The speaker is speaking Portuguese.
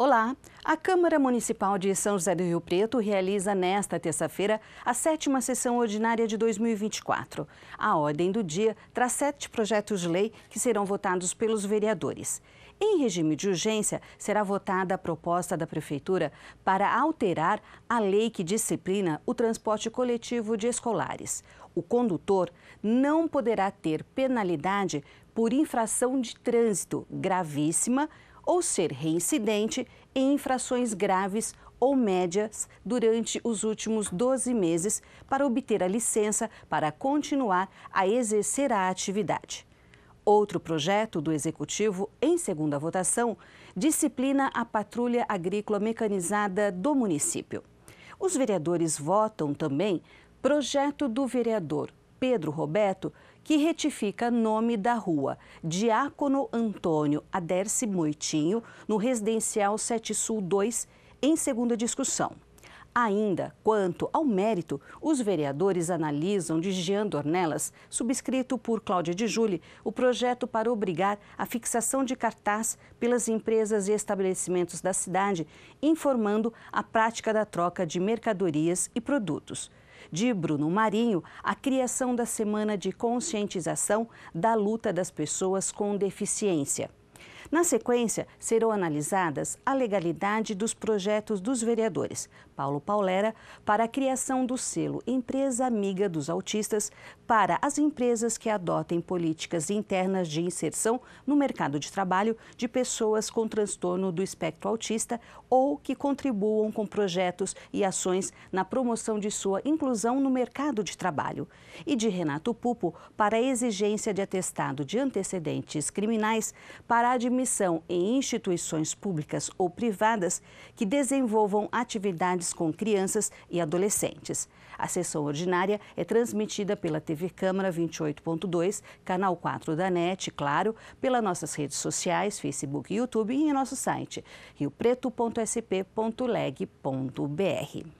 Olá! A Câmara Municipal de São José do Rio Preto realiza nesta terça-feira a sétima sessão ordinária de 2024. A ordem do dia traz sete projetos de lei que serão votados pelos vereadores. Em regime de urgência, será votada a proposta da Prefeitura para alterar a lei que disciplina o transporte coletivo de escolares. O condutor não poderá ter penalidade por infração de trânsito gravíssima ou ser reincidente em infrações graves ou médias durante os últimos 12 meses para obter a licença para continuar a exercer a atividade. Outro projeto do Executivo, em segunda votação, disciplina a patrulha agrícola mecanizada do município. Os vereadores votam também projeto do vereador Pedro Roberto, que retifica nome da rua Diácono Antônio Aderce Moitinho, no Residencial 7 Sul 2, em segunda discussão. Ainda, quanto ao mérito, os vereadores analisam de Jean Dornelas, subscrito por Cláudia de Júlio, o projeto para obrigar a fixação de cartaz pelas empresas e estabelecimentos da cidade, informando a prática da troca de mercadorias e produtos de Bruno Marinho a criação da Semana de Conscientização da Luta das Pessoas com Deficiência. Na sequência, serão analisadas a legalidade dos projetos dos vereadores Paulo Paulera para a criação do selo Empresa Amiga dos Autistas para as empresas que adotem políticas internas de inserção no mercado de trabalho de pessoas com transtorno do espectro autista ou que contribuam com projetos e ações na promoção de sua inclusão no mercado de trabalho. E de Renato Pupo para a exigência de atestado de antecedentes criminais para a administração admissão em instituições públicas ou privadas que desenvolvam atividades com crianças e adolescentes. A sessão ordinária é transmitida pela TV Câmara 28.2, canal 4 da NET, claro, pelas nossas redes sociais, Facebook e YouTube e em nosso site riopreto.sp.leg.br.